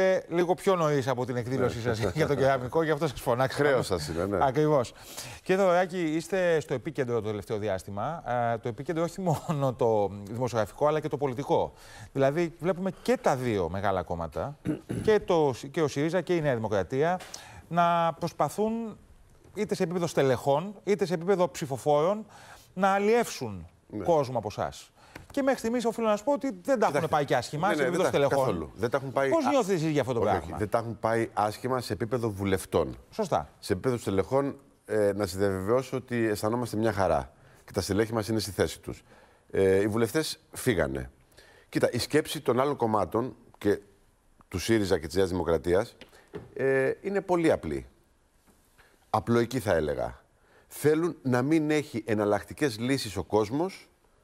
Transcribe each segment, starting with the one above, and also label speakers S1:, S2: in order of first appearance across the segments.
S1: έρχεται λίγο πιο νωρίς από την εκδήλωσή σας ναι. για το κεραμικό, γι' αυτό σας φωνάξα. Χρέος σας είναι, ναι. Ακριβώς. Κύριε Δωράκη, είστε στο επίκεντρο το τελευταίο διάστημα. το επίκεντρο όχι μόνο το δημοσιογραφικό, αλλά και το πολιτικό. Δηλαδή, βλέπουμε και τα δύο μεγάλα κόμματα, και, το, και ο ΣΥΡΙΖΑ και η Νέα Δημοκρατία, να προσπαθούν είτε σε επίπεδο στελεχών, είτε σε επίπεδο ψηφοφόρων, να αλλιεύσουν ναι. κόσμο από εσάς. Και μέχρι στιγμής οφείλω να σου πω ότι δεν τα έχουν πάει και άσχημα ναι, ναι σε επίπεδο στελεχών. Δεν
S2: τα έχουν πάει. Πώς νιώθεις εσύ για αυτό το πράγμα. Όχι, δεν τα έχουν πάει άσχημα σε επίπεδο βουλευτών. Σωστά. Σε επίπεδο στελεχών ε, να σε διαβεβαιώσω ότι αισθανόμαστε μια χαρά. Και τα στελέχη μας είναι στη θέση τους. Ε, οι βουλευτές φύγανε. Κοίτα, η σκέψη των άλλων κομμάτων και του ΣΥΡΙΖΑ και της Νέας Δημοκρατίας ε, είναι πολύ απλή. Απλοϊκή θα έλεγα. Θέλουν να μην έχει εναλλακτικές λύσεις ο κόσμος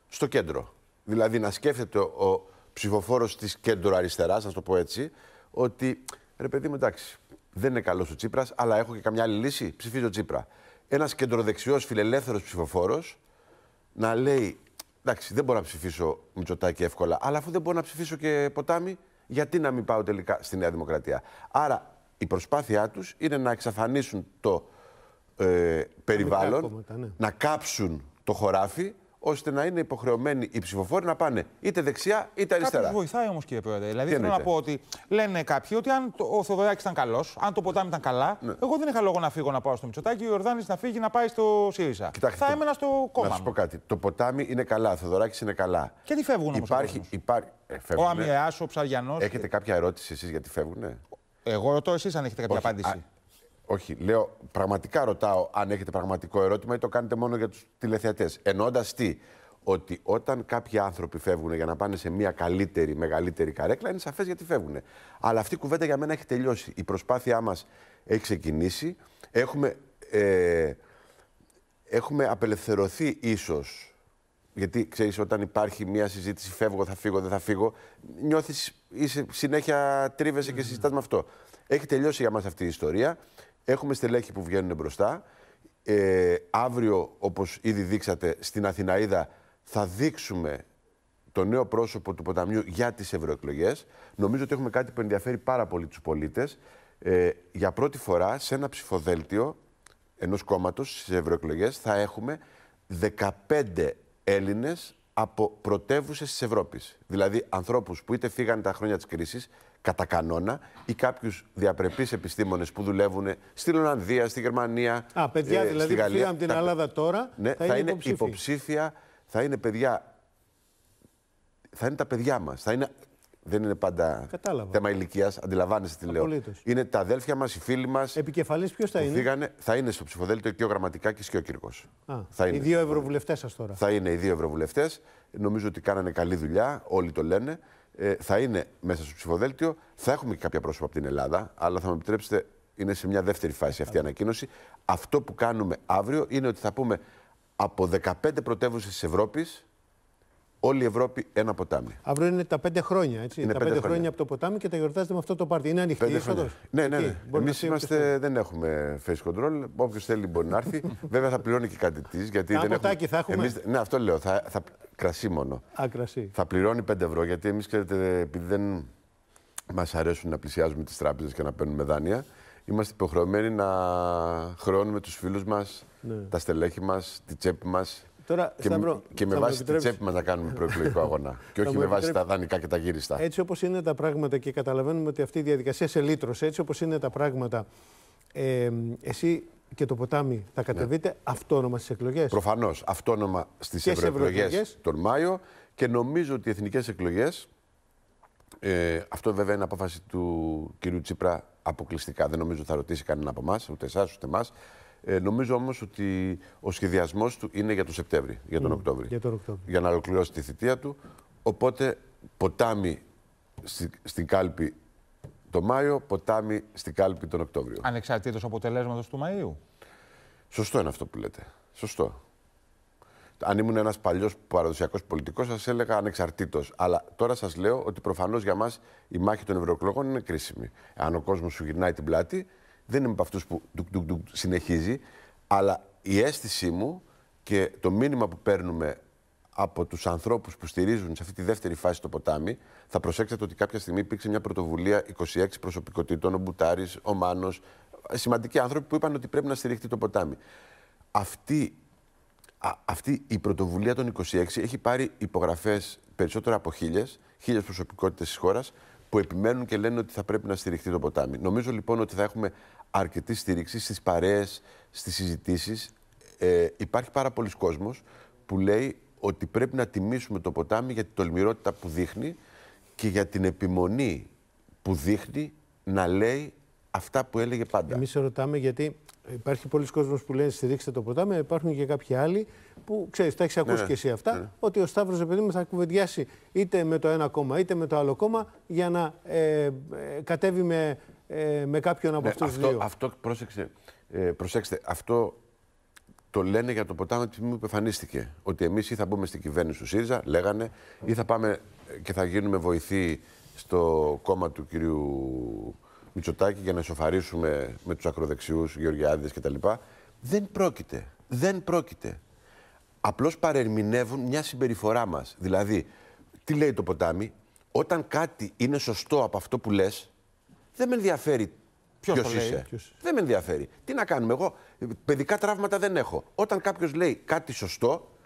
S2: στο κέντρο. Δηλαδή να σκέφτεται ο ψηφοφόρος της κέντρο-αριστερά, να το πω έτσι, ότι ρε παιδί μου, εντάξει, δεν είναι καλός ο Τσίπρας, αλλά έχω και καμιά άλλη λύση. Ψηφίζω Τσίπρα. Ένας κεντροδεξιός φιλελεύθερος ψηφοφόρος να λέει, εντάξει, δεν μπορώ να ψηφίσω Μητσοτάκη εύκολα, αλλά αφού δεν μπορώ να ψηφίσω και ποτάμι, γιατί να μην πάω τελικά στη Νέα Δημοκρατία. Άρα η προσπάθειά τους είναι να εξαφανίσουν το ε, περιβάλλον, ναι. να κάψουν το χωράφι ώστε να είναι υποχρεωμένοι οι
S1: ψηφοφόροι να πάνε είτε δεξιά είτε αριστερά. Κάποιος βοηθάει όμως, κύριε Πρόεδρε. Δηλαδή, θέλω να πω ότι λένε κάποιοι ότι αν ο Θεοδωράκη ήταν καλός, αν το ποτάμι ήταν καλά, ναι. εγώ δεν είχα λόγο να φύγω να πάω στο Μητσοτάκι, ο Ιορδάνης να φύγει να πάει στο ΣΥΡΙΖΑ. θα έμενα στο κόμμα. Να σα
S2: πω κάτι. Το ποτάμι είναι καλά, ο Θεοδωράκη είναι καλά. Και τι φεύγουν όμως. Υπάρχει, υπάρχει, ο Αμιεά, ε, ο Ψαριανός. Έχετε κάποια ερώτηση εσείς γιατί φεύγουν. Εγώ ρωτώ εσείς αν έχετε κάποια απάντηση. Όχι, λέω, πραγματικά ρωτάω αν έχετε πραγματικό ερώτημα ή το κάνετε μόνο για τους τηλεθεατές. Εννοώντα τι, ότι όταν κάποιοι άνθρωποι φεύγουν για να πάνε σε μια καλύτερη, μεγαλύτερη καρέκλα, είναι σαφές γιατί φεύγουν. Αλλά αυτή η κουβέντα για μένα έχει τελειώσει. Η προσπάθειά μας έχει ξεκινήσει. Έχουμε, ε, έχουμε απελευθερωθεί ίσως. Γιατί ξέρεις, όταν υπάρχει μια συζήτηση, φεύγω, θα φύγω, δεν θα φύγω, νιώθεις, συνέχεια τρίβεσαι και συζητάς με αυτό. Έχει τελειώσει για μας αυτή η ιστορία. Έχουμε στελέχη που βγαίνουν μπροστά. Ε, αύριο, όπως ήδη δείξατε, στην Αθηναίδα θα δείξουμε το νέο πρόσωπο του ποταμιού για τις ευρωεκλογές. Νομίζω ότι έχουμε κάτι που ενδιαφέρει πάρα πολύ τους πολίτες. Ε, για πρώτη φορά σε ένα ψηφοδέλτιο ενός κόμματος στις ευρωεκλογές θα έχουμε 15 Έλληνες από πρωτεύουσες της Ευρώπης. Δηλαδή, ανθρώπους που είτε φύγανε τα χρόνια της κρίσης, κατά κανόνα ή κάποιους διαπρεπείς επιστήμονες που δουλεύουν στην Ολλανδία, στη Γερμανία. Α, παιδιά ε, δηλαδή στη Γαλλία, που την τα...
S3: Ελλάδα τώρα. Ναι, θα, θα είναι
S2: υποψήφια. θα είναι παιδιά. Θα είναι τα παιδιά μας. είναι δεν είναι πάντα θέμα ηλικίας. Αντιλαμβάνεστε τι λέω. Είναι τα αδέλφια μας, οι φίλοι μας. Επικεφαλής ποιος θα είναι. Φύγανε, θα είναι στο ψηφοδέλτιο και ο Γραμματικάκης και ο Κύρκο.
S3: Οι δύο ευρωβουλευτές σας τώρα.
S2: Θα είναι οι δύο ευρωβουλευτές. Νομίζω ότι κάνανε καλή δουλειά. Όλοι το λένε ε, θα είναι μέσα στο ψηφοδέλτιο. Θα έχουμε και κάποια πρόσωπα από την Ελλάδα, αλλά θα μου επιτρέψετε, είναι σε μια δεύτερη φάση αυτή η ανακοίνωση. Αυτό που κάνουμε αύριο είναι ότι θα πούμε από 15 πρωτεύουσες της Ευρώπης, όλη η Ευρώπη ένα ποτάμι.
S3: Αύριο είναι τα πέντε χρόνια, έτσι. Είναι τα πέντε, πέντε χρόνια. χρόνια. από το ποτάμι και τα γιορτάζετε με αυτό το πάρτι. Είναι ανοιχτή η είσοδος.
S2: Ναι, ναι. ναι. Εμεί είμαστε, δεν έχουμε face control. Όποιος θέλει μπορεί να έρθει. Βέβαια θα πληρώνει και κάτι της. Τα ποτάκι έχουμε... θα έχουμε. Εμείς... Ναι, αυτό λέω. Θα, θα, κρασί μόνο. Θα πληρώνει 5 ευρώ γιατί εμείς ξέρετε, επειδή δεν μας αρέσουν να πλησιάζουμε τις τράπεζες και να παίρνουμε δάνεια, είμαστε υποχρεωμένοι να χρεώνουμε τους φίλους μας, ναι. τα στελέχη μας, τη τσέπη μας. Τώρα, και, με βάση τη τσέπη μας να κάνουμε προεκλογικό αγώνα. και όχι με βάση τα δανεικά και τα γύριστα.
S3: Έτσι όπως είναι τα πράγματα και καταλαβαίνουμε ότι αυτή η διαδικασία σε λύτρωσε, έτσι όπως είναι τα πράγματα, ε, εσύ και το ποτάμι θα ναι. κατεβείτε αυτόνομα στις εκλογές.
S2: Προφανώς. Αυτόνομα στις ευρωεκλογέ τον Μάιο και νομίζω ότι οι εθνικές εκλογές. Ε, αυτό βέβαια είναι απόφαση του κυρίου Τσίπρα αποκλειστικά. Δεν νομίζω θα ρωτήσει κανένα από εμάς, ούτε εσάς ούτε εμάς. Ε, νομίζω όμως ότι ο σχεδιασμός του είναι για τον Σεπτέμβρη, για τον mm, Οκτώβρη. Για τον Οκτώβρη. Για να ολοκληρώσει τη θητεία του. Οπότε ποτάμι στην κάλπη το Μάιο, ποτάμι στην κάλπη τον Οκτώβριο.
S1: Ανεξαρτήτως αποτελέσματος του Μαΐου.
S2: Σωστό είναι αυτό που λέτε. Σωστό. Αν ήμουν ένας παλιός παραδοσιακός πολιτικός, σας έλεγα ανεξαρτήτως. Αλλά τώρα σας λέω ότι προφανώς για μας η μάχη των ευρωεκλογών είναι κρίσιμη. Αν ο κόσμος σου γυρνάει την πλάτη, δεν είμαι από αυτούς που ντουκ, ντουκ, συνεχίζει, αλλά η αίσθησή μου και το μήνυμα που παίρνουμε από τους ανθρώπους που στηρίζουν σε αυτή τη δεύτερη φάση το ποτάμι, θα προσέξετε ότι κάποια στιγμή υπήρξε μια πρωτοβουλία 26 προσωπικότητων, ο Μπουτάρης, ο Μάνος, σημαντικοί άνθρωποι που είπαν ότι πρέπει να στηριχτεί το ποτάμι. Αυτή, αυτή η πρωτοβουλία των 26 έχει πάρει υπογραφές περισσότερα από χίλιες, χίλιες προσωπικότητες της χώρας, που επιμένουν και λένε ότι θα πρέπει να στηριχτεί το ποτάμι. Νομίζω λοιπόν ότι θα έχουμε αρκετή στήριξη στις παρέες, στις συζητήσεις. Ε, υπάρχει πάρα πολλοί κόσμος που λέει ότι πρέπει να τιμήσουμε το ποτάμι για την τολμηρότητα που δείχνει και για την επιμονή που δείχνει να λέει
S3: αυτά που έλεγε πάντα. Εμείς ρωτάμε γιατί υπάρχει πολλοί κόσμος που λένε στηρίξτε το ποτάμι, υπάρχουν και κάποιοι άλλοι που ξέρεις, τα έχεις ναι, ακούσει ναι, και εσύ αυτά, ναι. ότι ο Σταύρος επειδή θα κουβεντιάσει είτε με το ένα κόμμα είτε με το άλλο κόμμα για να ε, ε, κατέβει με, ε, με κάποιον από ναι, αυτούς του δύο.
S2: Αυτό, πρόσεξε, προσέξτε, αυτό το λένε για το ποτάμι τη μου που Ότι εμείς ή θα μπούμε στην κυβέρνηση του ΣΥΡΙΖΑ, λέγανε, ή θα πάμε και θα γίνουμε βοηθοί στο κόμμα του κυρίου Μητσοτάκη για να σοφαρίσουμε με τους ακροδεξιούς Γεωργιάδε κτλ. Δεν πρόκειται. Δεν πρόκειται. Απλώς παρερμηνεύουν μια συμπεριφορά μας. Δηλαδή, τι λέει το ποτάμι, όταν κάτι είναι σωστό από αυτό που λες, δεν με ενδιαφέρει Ποιος είσαι. Ποιος... Δεν με ενδιαφέρει. Τι να κάνουμε. Εγώ παιδικά τραύματα δεν έχω. Όταν κάποιος λέει κάτι σωστό,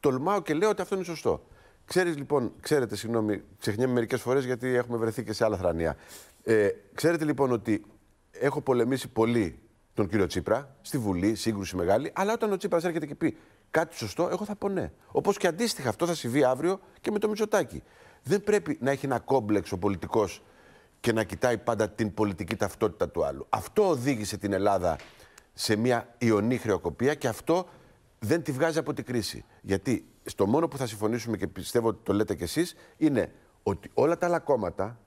S2: τολμάω και λέω ότι αυτό είναι σωστό. Ξέρεις, λοιπόν, ξέρετε, συγγνώμη, ξεχνιέμαι μερικές φορές γιατί έχουμε βρεθεί και σε άλλα θρανία. Ε, ξέρετε λοιπόν ότι έχω πολεμήσει πολύ τον κύριο Τσίπρα στη Βουλή, σύγκρουση μεγάλη, αλλά όταν ο Τσίπρας έρχεται και πει κάτι σωστό, εγώ θα πω ναι. Όπως και αντίστοιχα αυτό θα συμβεί αύριο και με το Μητσοτάκι. Δεν πρέπει να έχει ένα κόμπλεξ ο πολιτικός και να κοιτάει πάντα την πολιτική ταυτότητα του άλλου. Αυτό οδήγησε την Ελλάδα σε μια ιονή χρεοκοπία και αυτό δεν τη βγάζει από την κρίση. Γιατί στο μόνο που θα συμφωνήσουμε και πιστεύω ότι το λέτε κι εσείς είναι ότι όλα τα άλλα κόμματα,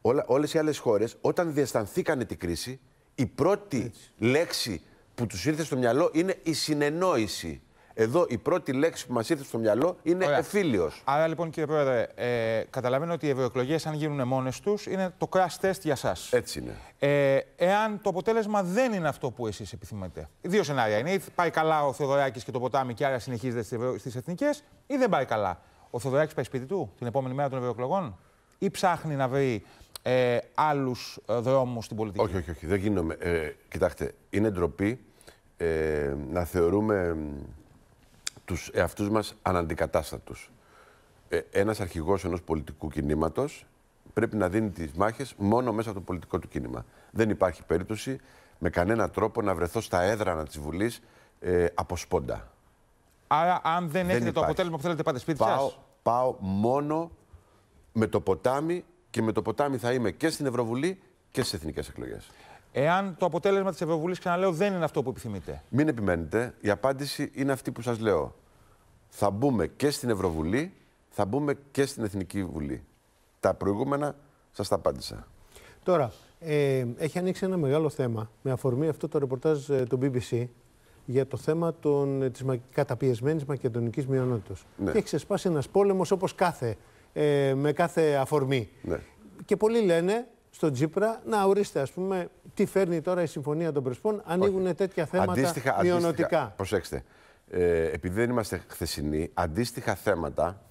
S2: όλα, όλες οι άλλες χώρες, όταν διαστανθήκανε την κρίση, η πρώτη λέξη που τους ήρθε στο μυαλό είναι η συνεννόηση. Εδώ η πρώτη λέξη που μας ήρθε στο μυαλό είναι εφήλιος.
S1: Άρα λοιπόν, κύριε Πρόεδρε, ε, καταλαβαίνω ότι οι ευρωεκλογές, αν γίνουν μόνες τους, είναι το crash test για εσά. Έτσι είναι. Ε, εάν το αποτέλεσμα δεν είναι αυτό που εσείς επιθυμείτε. Δύο σενάρια είναι. Ή πάει καλά ο Θεοδωράκης και το ποτάμι και άρα συνεχίζεται στις εθνικές, ή δεν πάει καλά. Ο Θεοδωράκης πάει σπίτι του την επόμενη μέρα των ευρωεκλογών, ή ψάχνει να βρει ε, άλλους ε, δρόμους
S2: στην πολιτική. Όχι, όχι, όχι. Δεν γίνομαι. Ε, κοιτάξτε, είναι ντροπή ε, να θεωρούμε τους εαυτούς μας αναντικατάστατους. Ε, ένας αρχηγός ενός πολιτικού κινήματος πρέπει να δίνει τις μάχες μόνο μέσα από το πολιτικό του κίνημα. Δεν υπάρχει περίπτωση με κανένα τρόπο να βρεθώ στα έδρανα της Βουλής ε, από σπόντα.
S1: Άρα αν δεν, δεν έχετε το αποτέλεσμα που θέλετε πάτε σπίτι πάω, σας. Πάω
S2: μόνο με το ποτάμι και με το ποτάμι θα είμαι και στην Ευρωβουλή και στις εθνικές εκλογές.
S1: Εάν το αποτέλεσμα της Ευρωβουλής, ξαναλέω, δεν είναι αυτό που επιθυμείτε.
S2: Μην επιμένετε. Η απάντηση είναι αυτή που σας λέω. Θα μπούμε και στην Ευρωβουλή, θα μπούμε και στην Εθνική Βουλή. Τα προηγούμενα σας τα απάντησα.
S3: Τώρα, ε, έχει ανοίξει ένα μεγάλο θέμα με αφορμή αυτό το ρεπορτάζ ε, του BBC για το θέμα των, ε, της καταπιεσμένης μακεδονικής μειονότητας. Ναι. έχει ξεσπάσει ένας πόλεμος όπως κάθε, ε, με κάθε αφορμή. Ναι. Και πολλοί λένε στον Τσίπρα να ορίστε, ας πούμε, τι φέρνει τώρα η Συμφωνία των Πρεσπών. Ανοίγουν Όχι. τέτοια θέματα αντίστοιχα, μειονοτικά. Αντίστοιχα,
S2: προσέξτε. Ε, επειδή δεν είμαστε χθεσινοί, αντίστοιχα θέματα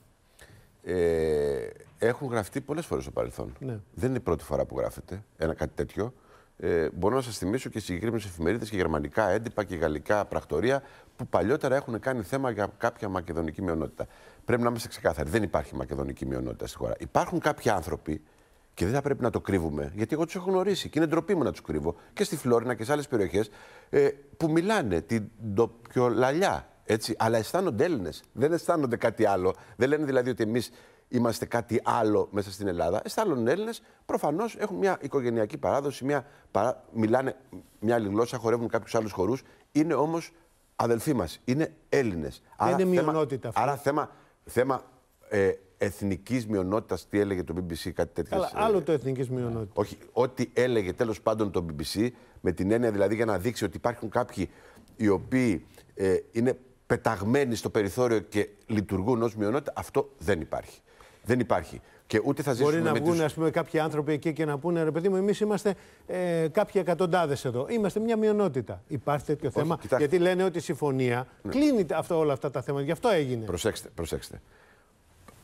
S2: ε, έχουν γραφτεί πολλές φορές στο παρελθόν. Ναι. Δεν είναι η πρώτη φορά που γράφεται ένα κάτι τέτοιο. Ε, μπορώ να σας θυμίσω και συγκεκριμένες εφημερίδες και γερμανικά έντυπα και γαλλικά πρακτορία που παλιότερα έχουν κάνει θέμα για κάποια μακεδονική μειονότητα. Πρέπει να είμαστε ξεκάθαροι. Δεν υπάρχει μακεδονική μειονότητα στη χώρα. Υπάρχουν κάποιοι άνθρωποι και δεν θα πρέπει να το κρύβουμε, γιατί εγώ τους έχω γνωρίσει και είναι ντροπή μου να τους κρύβω και στη Φλόρινα και σε άλλες περιοχές ε, που μιλάνε την ντοπιολαλιά. Έτσι, αλλά αισθάνονται Έλληνες. Δεν αισθάνονται κάτι άλλο. Δεν λένε δηλαδή ότι εμείς είμαστε κάτι άλλο μέσα στην Ελλάδα. Αισθάνονται Έλληνες. Προφανώς έχουν μια οικογενειακή παράδοση, μια παρά... μιλάνε μια άλλη γλώσσα, χορεύουν κάποιους άλλους χορούς. Είναι όμως αδελφοί μας. Είναι Έλληνες. είναι θέμα... αυτό. Άρα θέμα, θέμα ε, εθνικής μειονότητας, τι έλεγε το BBC, κάτι τέτοιο. Αλλά ε,
S3: άλλο το εθνικής μειονότητας.
S2: Όχι, ό,τι έλεγε τέλος πάντων το BBC, με την έννοια δηλαδή για να δείξει ότι υπάρχουν κάποιοι οι οποίοι ε, είναι πεταγμένοι στο περιθώριο και λειτουργούν ως μειονότητα, αυτό δεν υπάρχει. Δεν υπάρχει. Και ούτε θα Μπορεί να βγουν
S3: τους... κάποιοι άνθρωποι εκεί και να πούνε ρε παιδί μου, εμείς είμαστε ε, κάποιοι εκατοντάδες εδώ. Είμαστε μια μειονότητα. Υπάρχει τέτοιο θέμα. Γιατί λένε ότι η συμφωνία ναι. κλείνει αυτό, όλα αυτά τα θέματα. Γι' αυτό έγινε. Προσέξτε,
S2: προσέξτε.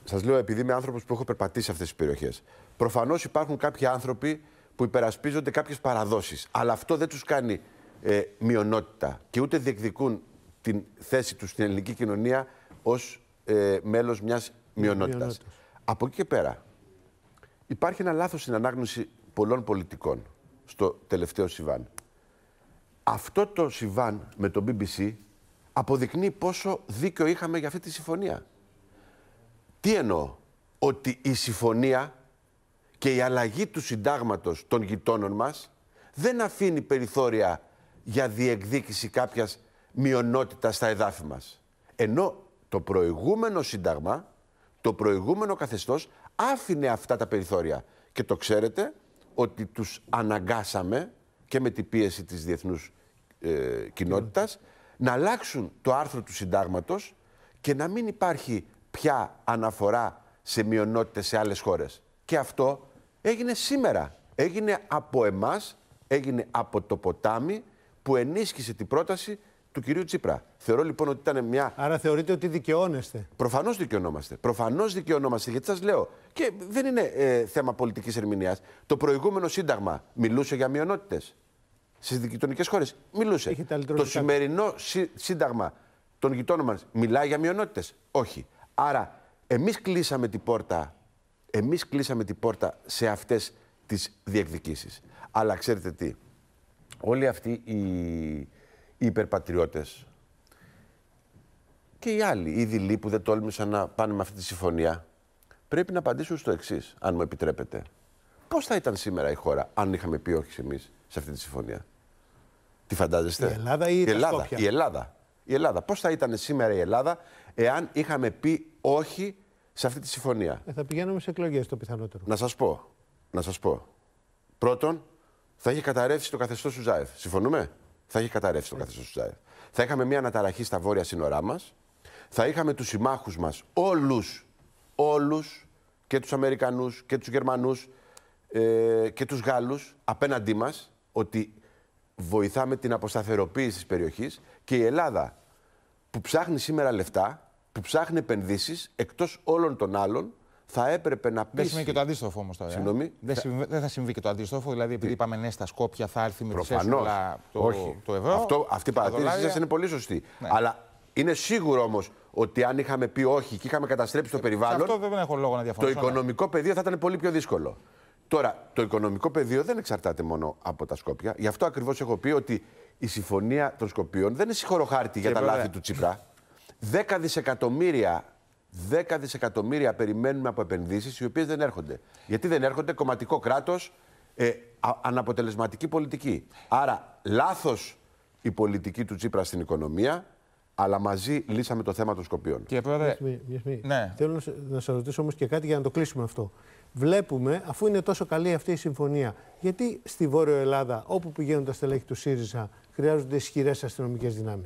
S2: Σας λέω επειδή είμαι άνθρωπος που έχω περπατήσει σε αυτές τις περιοχές. Προφανώς υπάρχουν κάποιοι άνθρωποι που υπερασπίζονται κάποιες παραδόσεις. Αλλά αυτό δεν τους κάνει ε, μειονότητα και ούτε διεκδικούν την θέση τους στην ελληνική κοινωνία ως ε, μέλος μιας μειονότητας. Από εκεί και πέρα, υπάρχει ένα λάθος στην ανάγνωση πολλών πολιτικών στο τελευταίο συμβάν. Αυτό το συμβάν με το BBC αποδεικνύει πόσο δίκιο είχαμε για αυτή τη συμφωνία. Τι εννοώ, ότι η συμφωνία και η αλλαγή του συντάγματος των γειτόνων μας δεν αφήνει περιθώρια για διεκδίκηση κάποιας μειονότητας στα εδάφη μας. Ενώ το προηγούμενο σύνταγμα, το προηγούμενο καθεστώς άφηνε αυτά τα περιθώρια. Και το ξέρετε ότι τους αναγκάσαμε και με την πίεση της διεθνούς ε, κοινότητας να αλλάξουν το άρθρο του συντάγματος και να μην υπάρχει πια αναφορά σε μειονότητες σε άλλες χώρες. Και αυτό έγινε σήμερα. Έγινε από εμάς, έγινε από το ποτάμι που ενίσχυσε την πρόταση του κυρίου Τσίπρα. Θεωρώ λοιπόν ότι ήταν μια.
S3: Άρα θεωρείτε ότι δικαιώνεστε.
S2: Προφανώς δικαιωνόμαστε. Προφανώς δικαιωνόμαστε. Γιατί σας λέω, και δεν είναι ε, θέμα πολιτικής ερμηνείας. Το προηγούμενο Σύνταγμα μιλούσε για μειονότητες. Στις γειτονικές χώρες μιλούσε. Το σημερινό σύνταγμα των γειτόνων μας μιλάει για μειονότητες. Όχι. Άρα, εμείς κλείσαμε την πόρτα, εμείς κλείσαμε την πόρτα σε αυτές τις διεκδικήσεις. Αλλά ξέρετε τι, όλοι αυτοί οι, οι υπερπατριώτες και οι άλλοι, οι δειλοί που δεν τόλμησαν να πάνε με αυτή τη συμφωνία, πρέπει να απαντήσουν στο εξής, αν μου επιτρέπετε. Πώς θα ήταν σήμερα η χώρα, αν είχαμε πει όχι εμείς σε αυτή τη συμφωνία. Τι φαντάζεστε. Η Ελλάδα ή η, η Ελλάδα. η ελλαδα η Ελλάδα. Πώς θα ήταν σήμερα η Ελλάδα εάν είχαμε πει όχι σε αυτή τη συμφωνία.
S3: Ε, θα πηγαίνουμε σε εκλογές το πιθανότερο.
S2: Να σας πω. Να σας πω. Πρώτον, θα είχε καταρρεύσει το καθεστώς του Ζάεφ. Συμφωνούμε. Θα είχε καταρρεύσει το καθεστώς του Ζάεφ. Θα είχαμε μια αναταραχή στα βόρεια σύνορά μας. Θα είχαμε τους συμμάχους μας όλους. Όλους και τους Αμερικανούς και τους Γερμανούς ε, και τους Γάλλους απέναντί μας ότι βοηθάμε την αποσταθεροποίηση της περιοχής και η Ελλάδα που ψάχνει σήμερα λεφτά, που ψάχνει επενδύσεις εκτός όλων των άλλων,
S1: θα έπρεπε να πεί... Δεν συμβεί και το αντίστροφο όμως τώρα. Ε. Συγγνώμη. Δεν, θα... Συμβεί, και το αντίστροφο. Δηλαδή, επειδή είπαμε ναι στα Σκόπια, θα έρθει με τη το, Όχι. το ευρώ. Αυτό, αυτή η παρατήρηση σας είναι πολύ σωστή.
S2: Ναι. Αλλά είναι σίγουρο όμως ότι αν είχαμε πει όχι και είχαμε καταστρέψει το περιβάλλον. αυτό
S1: δεν έχω λόγο να διαφωνήσω. Το ναι.
S2: οικονομικό πεδίο θα ήταν πολύ πιο δύσκολο. Τώρα, το οικονομικό πεδίο δεν εξαρτάται μόνο από τα Σκόπια. Γι' αυτό ακριβώς έχω πει ότι η συμφωνία των Σκοπίων δεν είναι συγχωροχάρτη για τα λάθη του Τσίπρα. Δέκα δισεκατομμύρια δέκα δισεκατομμύρια περιμένουμε από επενδύσεις οι οποίες δεν έρχονται. Γιατί δεν έρχονται κομματικό κράτος, ε, αναποτελεσματική πολιτική. Άρα, λάθος η πολιτική του Τσίπρα στην οικονομία, αλλά μαζί λύσαμε το θέμα των Σκοπίων.
S3: Κύριε Πρόεδρε, ναι. θέλω να σα ρωτήσω όμως και κάτι για να το κλείσουμε αυτό. Βλέπουμε, αφού είναι τόσο καλή αυτή η συμφωνία, γιατί στη Βόρεια Ελλάδα, όπου πηγαίνουν τα στελέχη του ΣΥΡΙΖΑ, χρειάζονται ισχυρές αστυνομικές δυνάμεις.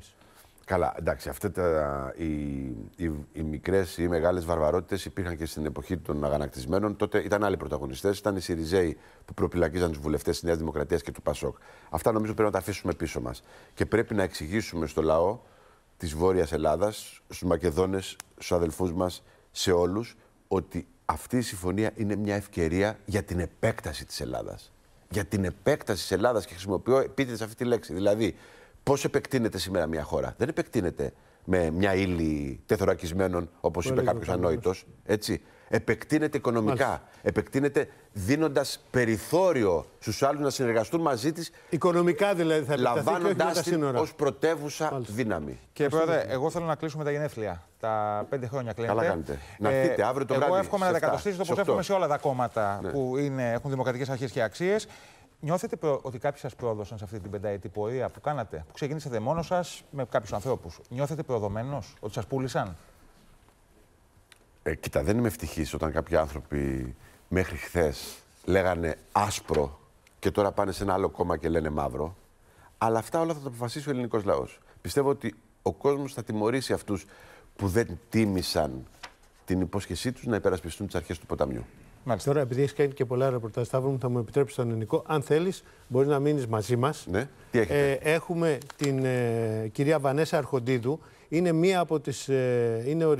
S2: Καλά, εντάξει, αυτέ οι, οι, οι μικρές ή οι μεγάλες βαρβαρότητες υπήρχαν και στην εποχή των αγανακτισμένων. Τότε ήταν άλλοι πρωταγωνιστές. Ήταν οι Σιριζέοι που προπυλακίζαν τους βουλευτές της Νέας Δημοκρατίας και του Πασόκ. Αυτά νομίζω πρέπει να τα αφήσουμε πίσω μας. Και πρέπει να εξηγήσουμε στο λαό της Βόρειας Ελλάδας, στους Μακεδόνες, στους αδελφούς μας, σε όλους, ότι αυτή η συμφωνία είναι μια ευκαιρία για την επέκταση της Ελλάδας. Για την επέκταση της Ελλάδας και χρησιμοποιώ επίτηδες αυτή τη λέξη. Δηλαδή, πώς επεκτείνεται σήμερα μια χώρα. Δεν επεκτείνεται με μια ύλη τεθωρακισμένων, όπως είπε κάποιο ανόητος. Έτσι επεκτείνεται οικονομικά, Μάλιστα. επεκτείνεται δίνοντας περιθώριο στους άλλους να συνεργαστούν μαζί της. Οικονομικά δηλαδή θα Λαμβάνοντά την ως πρωτεύουσα Μάλιστα. δύναμη.
S1: Κύριε Πρόεδρε, εγώ θέλω να κλείσουμε τα γενέθλια. Τα πέντε χρόνια κλείνετε. Καλά κάνετε. Να ε, έρθετε αύριο το εγώ βράδυ. Εγώ εύχομαι να τα κατοστήσετε όπω εύχομαι σε όλα τα κόμματα ναι. που είναι, έχουν δημοκρατικές αρχές και αξίες. Νιώθετε ότι κάποιοι σας πρόδωσαν σε αυτή την πενταετή πορεία που κάνατε, που ξεκινήσατε μόνος σας με κάποιους ανθρώπους. Νιώθετε προδομένος ότι σας πούλησαν.
S2: Ε, κοίτα, δεν είμαι ευτυχής όταν κάποιοι άνθρωποι μέχρι χθες λέγανε άσπρο και τώρα πάνε σε ένα άλλο κόμμα και λένε μαύρο. Αλλά αυτά όλα θα τα αποφασίσει ο ελληνικός λαός. Πιστεύω ότι ο κόσμος θα τιμωρήσει αυτούς που δεν τίμησαν την υπόσχεσή τους να υπερασπιστούν τις αρχές του ποταμιού.
S3: Μάλιστα. Τώρα, επειδή έχεις κάνει και πολλά ρεπορτάζ, Σταύρο θα μου επιτρέψεις τον ελληνικό. Αν θέλεις, μπορείς να μείνεις μαζί μας. Ναι. Τι ε, έχουμε την ε, κυρία Βανέσα Αρχοντίδου, είναι μία από τις, ε, είναι ο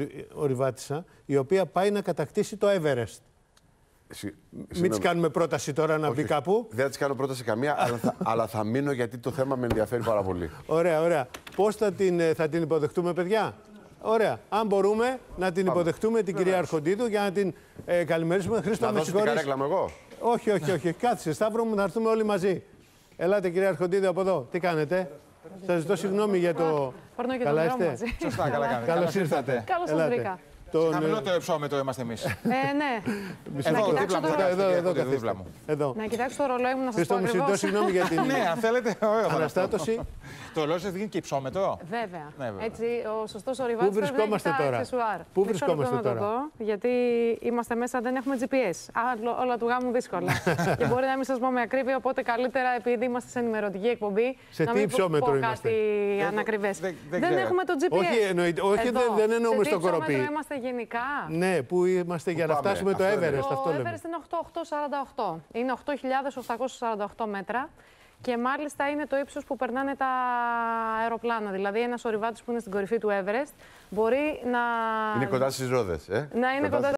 S3: η οποία πάει να κατακτήσει το Everest. Συ, Μην της κάνουμε πρόταση τώρα να μπει κάπου. Δεν θα της κάνω πρόταση
S2: καμία, αλλά, θα, αλλά μείνω γιατί το θέμα με ενδιαφέρει πάρα πολύ.
S3: Ωραία, ωραία. Πώς θα, την, ε, θα την υποδεχτούμε, παιδιά. Ωραία. Αν μπορούμε να την υποδεχτούμε την κυρία Αρχοντίδου για να την ε, καλημερίσουμε. Χρήστο, με συγχωρείς. Να δώσω εγώ. Όχι, όχι, όχι. Κάθισε. Σταύρο μου, να έρθουμε όλοι μαζί. Ελάτε κυρία Αρχοντίδου από εδώ. Τι κάνετε. Σας ζητώ συγγνώμη για το. Παίρνω και καλά είστε. Σωστά, καλά κάνετε. Καλώς ήρθατε. Καλώς σας βρήκα.
S1: Τον... Χαμηλότερο υψόμετρο είμαστε εμείς.
S3: Ε, ναι. Ε, ναι. Εδώ, να δίπλα μου. Εδώ, εδώ, δίπλα μου. Εδώ. Να κοιτάξω το ρολόι μου να σας πω. Χρυσό συγγνώμη για την. ναι, αν θέλετε.
S1: Αναστάτωση. το ρολόι σας δίνει και υψόμετρο.
S3: Ναι, βέβαια. Έτσι, ο σωστός ορειβάτης. Πού βρισκόμαστε τώρα. Πού βρισκόμαστε τώρα. Γιατί είμαστε μέσα, δεν έχουμε GPS. Α, Όλα του γάμου δύσκολα. Και μπορεί να μην σας πω με ακρίβεια, οπότε καλύτερα επειδή είμαστε σε ενημερωτική εκπομπή. Σε τι υψόμετρο είμαστε. Κάτι Δεν έχουμε το GPS. Όχι, δεν εννοούμε στο κοροπή. είμαστε γενικά. Ναι, που είμαστε για να φτάσουμε αυτό το Everest. Το Everest είναι 8.848. Είναι 8.848 μέτρα. Και μάλιστα είναι το ύψος που περνάνε τα αεροπλάνα. Δηλαδή, ένας ορειβάτης που είναι στην κορυφή του Everest μπορεί να. Είναι κοντά
S2: στις ρόδες, ε? Να είναι κοντά...